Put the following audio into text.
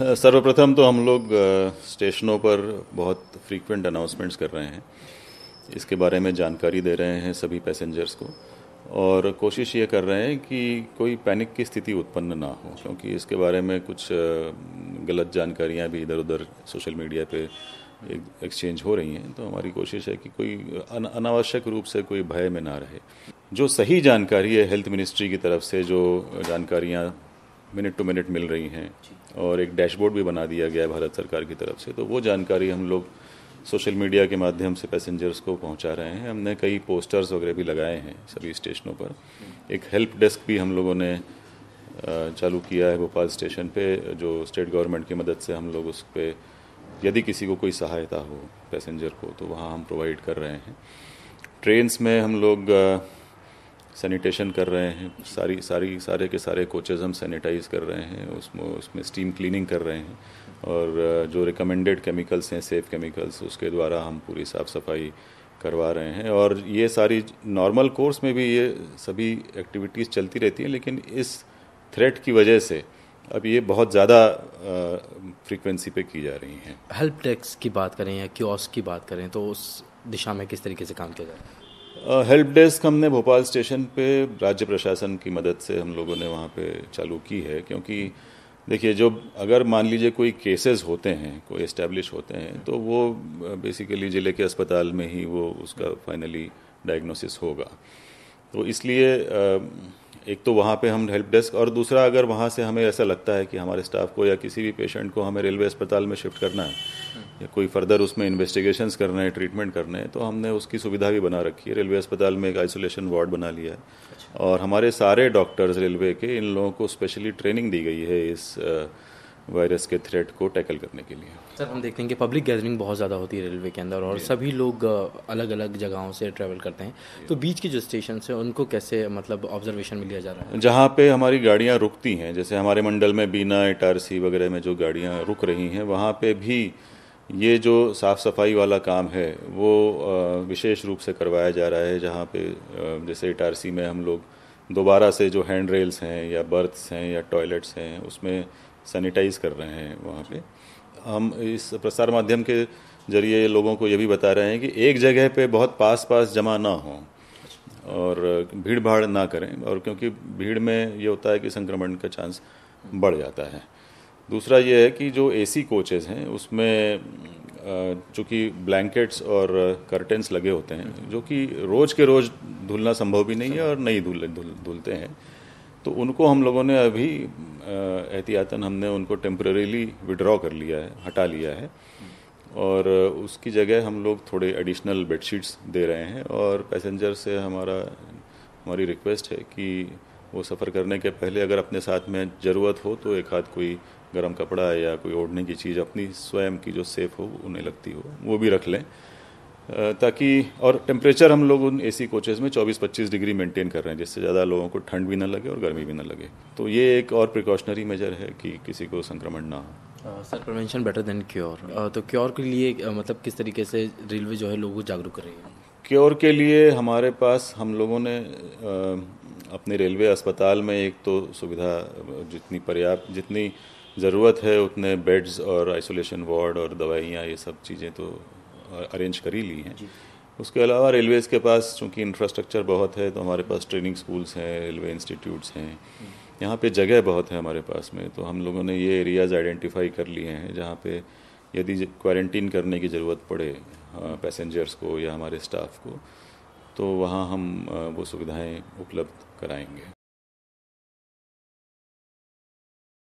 सर्वप्रथम तो हम लोग स्टेशनों पर बहुत फ्रीक्वेंट अनाउंसमेंट्स कर रहे हैं इसके बारे में जानकारी दे रहे हैं सभी पैसेंजर्स को और कोशिश ये कर रहे हैं कि कोई पैनिक की स्थिति उत्पन्न ना हो क्योंकि इसके बारे में कुछ गलत जानकारियाँ भी इधर उधर सोशल मीडिया पे एक्सचेंज हो रही हैं तो हमारी कोशिश है कि कोई अनावश्यक रूप से कोई भय में ना रहे जो सही जानकारी है हेल्थ मिनिस्ट्री की तरफ से जो जानकारियाँ मिनट टू मिनट मिल रही हैं और एक डैशबोर्ड भी बना दिया गया है भारत सरकार की तरफ से तो वो जानकारी हम लोग सोशल मीडिया के माध्यम से पैसेंजर्स को पहुंचा रहे हैं हमने कई पोस्टर्स वगैरह भी लगाए हैं सभी स्टेशनों पर एक हेल्प डेस्क भी हम लोगों ने चालू किया है भोपाल स्टेशन पे जो स्टेट गवर्नमेंट की मदद से हम लोग उस पर यदि किसी को कोई सहायता हो पैसेंजर को तो वहाँ हम प्रोवाइड कर रहे हैं ट्रेन्स में हम लोग सैनिटेशन कर रहे हैं सारी सारी सारे के सारे कोचेज़ हम सैनिटाइज़ कर रहे हैं उसमें उसमें स्टीम क्लीनिंग कर रहे हैं और uh, जो रिकमेंडेड केमिकल्स हैं सेफ़ केमिकल्स उसके द्वारा हम पूरी साफ़ सफाई करवा रहे हैं और ये सारी नॉर्मल कोर्स में भी ये सभी एक्टिविटीज़ चलती रहती हैं लेकिन इस थ्रेट की वजह से अब ये बहुत ज़्यादा फ्रीक्वेंसी uh, पे की जा रही हैं हेल्प डेस्क की बात करें या क्योस की बात करें तो उस दिशा में किस तरीके से काम किया जा रहा है हेल्प डेस्क हमने भोपाल स्टेशन पे राज्य प्रशासन की मदद से हम लोगों ने वहाँ पे चालू की है क्योंकि देखिए जो अगर मान लीजिए कोई केसेस होते हैं कोई इस्टेब्लिश होते हैं तो वो बेसिकली ज़िले के अस्पताल में ही वो उसका फाइनली डायग्नोसिस होगा तो इसलिए एक तो वहाँ पे हम हेल्प डेस्क और दूसरा अगर वहाँ से हमें ऐसा लगता है कि हमारे स्टाफ को या किसी भी पेशेंट को हमें रेलवे अस्पताल में शिफ्ट करना है हम्म। या कोई फर्दर उसमें इन्वेस्टिगेशंस करना है ट्रीटमेंट करना है तो हमने उसकी सुविधा भी बना रखी है रेलवे अस्पताल में एक आइसोलेशन वार्ड बना लिया है अच्छा। और हमारे सारे डॉक्टर्स रेलवे के इन लोगों को स्पेशली ट्रेनिंग दी गई है इस वायरस के थ्रेट को टैकल करने के लिए सर हम देखते हैं कि पब्लिक गैदरिंग बहुत ज़्यादा होती है रेलवे के अंदर और सभी लोग अलग अलग जगहों से ट्रैवल करते हैं तो बीच के जो स्टेशन है उनको कैसे मतलब ऑब्जर्वेशन में लिया जा रहा है जहाँ पे हमारी गाड़ियाँ रुकती हैं जैसे हमारे मंडल में बीना इटारसी वगैरह में जो गाड़ियाँ रुक रही हैं वहाँ पर भी ये जो साफ़ सफाई वाला काम है वो विशेष रूप से करवाया जा रहा है जहाँ पे जैसे इटारसी में हम लोग दोबारा से जो हैंड रेल्स हैं या बर्थ्स हैं या टॉयलेट्स हैं उसमें सैनिटाइज कर रहे हैं वहाँ पे हम इस प्रसार माध्यम के जरिए लोगों को ये भी बता रहे हैं कि एक जगह पे बहुत पास पास जमा ना हो और भीड़ भाड़ ना करें और क्योंकि भीड़ में ये होता है कि संक्रमण का चांस बढ़ जाता है दूसरा ये है कि जो एसी कोचेज़ हैं उसमें चूँकि ब्लैंकेट्स और कर्टेंस लगे होते हैं जो कि रोज़ के रोज़ धुलना संभव भी नहीं है और नहीं धुल धुल धुलते हैं तो उनको हम लोगों ने अभी एहतियातन हमने उनको टेम्प्रेरीली विड्रॉ कर लिया है हटा लिया है और उसकी जगह हम लोग थोड़े एडिशनल बेडशीट्स दे रहे हैं और पैसेंजर से हमारा हमारी रिक्वेस्ट है कि वो सफ़र करने के पहले अगर अपने साथ में ज़रूरत हो तो एक हाथ कोई गर्म कपड़ा या कोई ओढ़ने की चीज़ अपनी स्वयं की जो सेफ़ हो उन्हें लगती हो वो भी रख लें ताकि और टेम्परेचर हम लोग उन एसी कोचेज़ में 24-25 डिग्री मेंटेन कर रहे हैं जिससे ज़्यादा लोगों को ठंड भी ना लगे और गर्मी भी ना लगे तो ये एक और प्रिकॉशनरी मेजर है कि किसी को संक्रमण ना हो sir prevention better than cure तो क्योर के लिए uh, मतलब किस तरीके से रेलवे जो है लोगों को जागरूक कर रही है क्योर के लिए हमारे पास हम लोगों ने uh, अपने रेलवे अस्पताल में एक तो सुविधा जितनी पर्याप्त जितनी ज़रूरत है उतने बेड्स और आइसोलेशन वार्ड और दवाइयाँ ये सब चीज़ें तो अरेंज कर ही ली हैं उसके अलावा रेलवेज़ के पास चूँकि इंफ्रास्ट्रक्चर बहुत है तो हमारे पास ट्रेनिंग स्कूल्स हैं रेलवे इंस्टीट्यूट्स हैं हम्म। यहाँ पे जगह बहुत है हमारे पास में तो हम लोगों ने ये एरियाज़ आइडेंटिफाई कर लिए हैं जहाँ पे यदि क्वारंटीन करने की ज़रूरत पड़े पैसेंजर्स को या हमारे स्टाफ को तो वहाँ हम वो सुविधाएं उपलब्ध कराएंगे